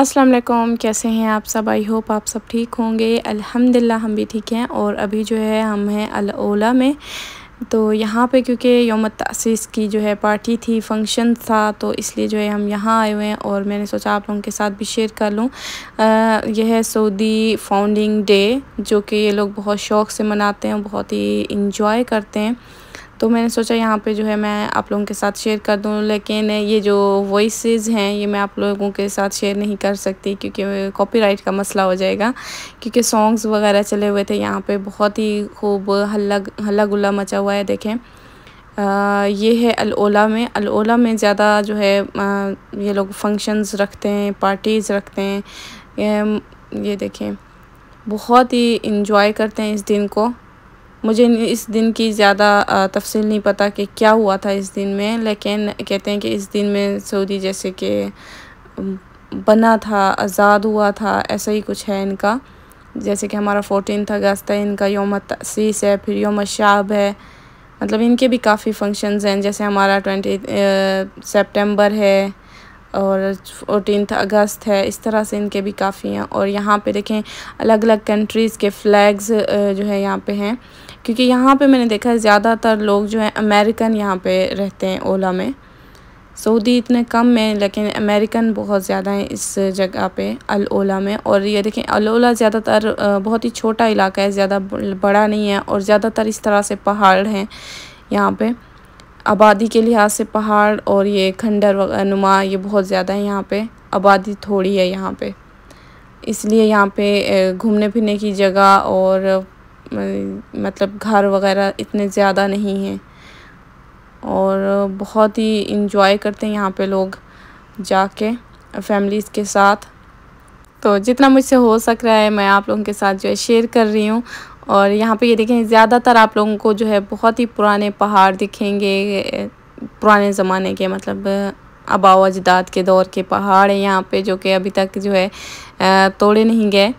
अस्सलाम वालेकुम कैसे हैं आप सब आई होप आप सब ठीक होंगे अल्हम्दुलिल्लाह हम भी ठीक हैं और अभी जो है हम हैं अलओला में तो यहाँ पे क्योंकि योम तसीस की जो है पार्टी थी फंक्शन था तो इसलिए जो है हम यहाँ आए हुए हैं और मैंने सोचा आप लोगों के साथ भी शेयर कर लूँ यह है सऊदी फाउंडिंग डे जो कि ये लोग बहुत शौक़ से मनाते हैं बहुत ही इंजॉय करते हैं तो मैंने सोचा यहाँ पे जो है मैं आप लोगों के साथ शेयर कर दूँ लेकिन ये जो वॉइसेस हैं ये मैं आप लोगों के साथ शेयर नहीं कर सकती क्योंकि कॉपीराइट का मसला हो जाएगा क्योंकि सॉन्ग्स वगैरह चले हुए थे यहाँ पे बहुत ही खूब हल्ला हल्ला गुल्ला मचा हुआ है देखें आ, ये है अलोला में अलोला में ज़्यादा जो है आ, ये लोग फंक्शंस रखते हैं पार्टीज़ रखते हैं ये, ये देखें बहुत ही इन्जॉय करते हैं इस दिन को मुझे इस दिन की ज़्यादा तफसील नहीं पता कि क्या हुआ था इस दिन में लेकिन कहते हैं कि इस दिन में सऊदी जैसे कि बना था आज़ाद हुआ था ऐसा ही कुछ है इनका जैसे कि हमारा फोर्टीन अगस्त है इनका योम तसीस है फिर योम शाब है मतलब इनके भी काफ़ी फंक्शंस हैं जैसे हमारा ट्वेंटी सेप्टेम्बर है और फोटीन अगस्त है इस तरह से इनके भी काफ़ी हैं और यहाँ पे देखें अलग अलग कंट्रीज़ के फ्लैग्स जो है यहाँ पे हैं क्योंकि यहाँ पे मैंने देखा है ज़्यादातर लोग जो हैं अमेरिकन यहाँ पे रहते हैं ओला में सऊदी इतने कम में लेकिन अमेरिकन बहुत ज़्यादा हैं इस जगह पे अल ओला में और ये देखें अल ओला ज़्यादातर बहुत ही छोटा इलाका है ज़्यादा बड़ा नहीं है और ज़्यादातर इस तरह से पहाड़ हैं यहाँ पर आबादी के लिहाज से पहाड़ और ये खंडर नुमा ये बहुत ज़्यादा है यहाँ पर आबादी थोड़ी है यहाँ पर इसलिए यहाँ पे घूमने फिरने की जगह और मतलब घर वगैरह इतने ज़्यादा नहीं हैं और बहुत ही इन्जॉय करते हैं यहाँ पे लोग जाके फैमिलीज़ के साथ तो जितना मुझसे हो सक रहा है मैं आप लोगों के साथ जो है शेयर कर रही हूँ और यहाँ पे ये देखें ज़्यादातर आप लोगों को जो है बहुत ही पुराने पहाड़ दिखेंगे पुराने ज़माने के मतलब अबाव अजदाद के दौर के पहाड़ हैं यहाँ पे जो कि अभी तक जो है तोड़े नहीं गए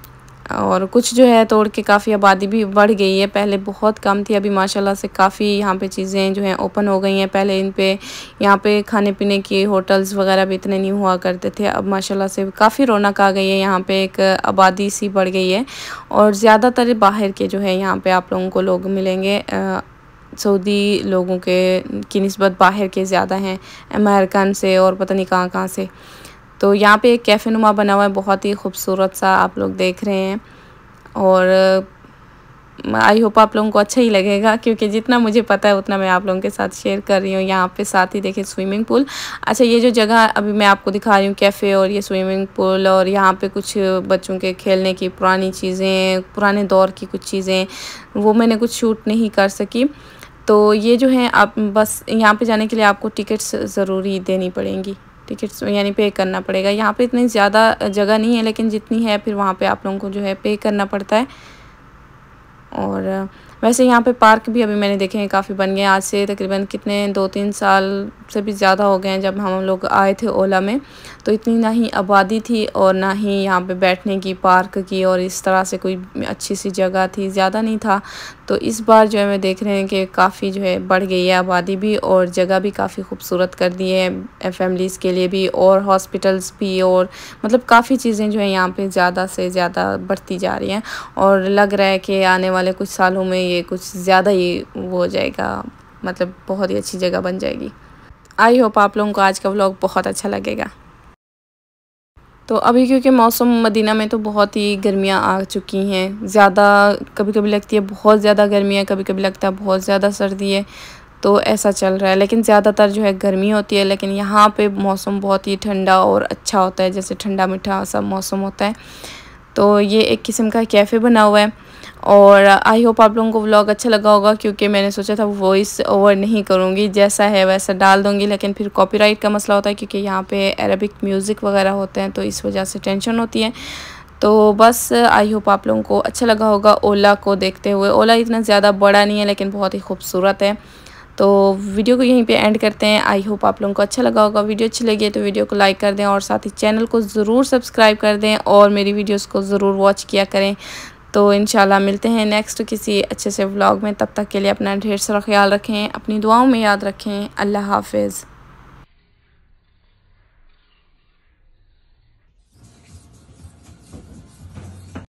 और कुछ जो है तोड़ के काफ़ी आबादी भी बढ़ गई है पहले बहुत कम थी अभी माशाल्लाह से काफ़ी यहाँ पे चीज़ें जो हैं ओपन हो गई हैं पहले इन पे यहाँ पे खाने पीने के होटल्स वगैरह भी इतने नहीं हुआ करते थे अब माशाल्लाह से काफ़ी रौनक आ गई है यहाँ पे एक आबादी सी बढ़ गई है और ज़्यादातर बाहर के जो है यहाँ पर आप लोगों को लोग मिलेंगे सऊदी लोगों के की नस्बत बाहर के ज़्यादा हैं अमेरिकन से और पता नहीं कहाँ कहाँ से तो यहाँ पे एक कैफ़े नुमा बना हुआ है बहुत ही खूबसूरत सा आप लोग देख रहे हैं और आई होप आप लोगों को अच्छा ही लगेगा क्योंकि जितना मुझे पता है उतना मैं आप लोगों के साथ शेयर कर रही हूँ यहाँ पे साथ ही देखिए स्विमिंग पूल अच्छा ये जो जगह अभी मैं आपको दिखा रही हूँ कैफ़े और ये स्विमिंग पूल और यहाँ पे कुछ बच्चों के खेलने की पुरानी चीज़ें पुराने दौर की कुछ चीज़ें वो मैंने कुछ शूट नहीं कर सकी तो ये जो है आप बस यहाँ पर जाने के लिए आपको टिकट्स ज़रूरी देनी पड़ेंगी टिकट्स यानी पे करना पड़ेगा यहाँ पे इतनी ज़्यादा जगह नहीं है लेकिन जितनी है फिर वहाँ पे आप लोगों को जो है पे करना पड़ता है और वैसे यहाँ पे पार्क भी अभी मैंने देखे हैं काफ़ी बन गए आज से तकरीबन कितने दो तीन साल से भी ज़्यादा हो गए हैं जब हम लोग आए थे ओला में तो इतनी ना ही आबादी थी और ना ही यहाँ पे बैठने की पार्क की और इस तरह से कोई अच्छी सी जगह थी ज़्यादा नहीं था तो इस बार जो है मैं देख रहे हैं कि काफ़ी जो है बढ़ गई है आबादी भी और जगह भी काफ़ी खूबसूरत कर दी है फैमिलीज़ के लिए भी और हॉस्पिटल्स भी और मतलब काफ़ी चीज़ें जो है यहाँ पर ज़्यादा से ज़्यादा बढ़ती जा रही हैं और लग रहा है कि आने वाले कुछ सालों में ये कुछ ज़्यादा ही वो हो जाएगा मतलब बहुत ही अच्छी जगह बन जाएगी आई होप आप लोगों को आज का व्लॉग बहुत अच्छा लगेगा तो अभी क्योंकि मौसम मदीना में तो बहुत ही गर्मियाँ आ चुकी हैं ज़्यादा कभी कभी लगती है बहुत ज़्यादा गर्मी है कभी कभी लगता है बहुत ज़्यादा सर्दी है तो ऐसा चल रहा है लेकिन ज़्यादातर जो है गर्मी होती है लेकिन यहाँ पे मौसम बहुत ही ठंडा और अच्छा होता है जैसे ठंडा मीठा सब मौसम होता है तो ये एक किस्म का कैफ़े बना हुआ है और आई होप आप लोगों को व्लॉग अच्छा लगा होगा क्योंकि मैंने सोचा था वॉइस ओवर नहीं करूँगी जैसा है वैसा डाल दूँगी लेकिन फिर कॉपीराइट का मसला होता है क्योंकि यहाँ पे अरबिक म्यूज़िक वगैरह होते हैं तो इस वजह से टेंशन होती है तो बस आई होप आप लोगों को अच्छा लगा होगा ओला को देखते हुए ओला इतना ज़्यादा बड़ा नहीं है लेकिन बहुत ही खूबसूरत है तो वीडियो को यहीं पे एंड करते हैं आई होप आप लोगों को अच्छा लगा होगा वीडियो अच्छी लगी है तो वीडियो को लाइक कर दें और साथ ही चैनल को ज़रूर सब्सक्राइब कर दें और मेरी वीडियोज़ को ज़रूर वॉच किया करें तो इन मिलते हैं नेक्स्ट किसी अच्छे से व्लॉग में तब तक के लिए अपना ढेर सारा ख्याल रखें अपनी दुआओं में याद रखें अल्लाह हाफिज़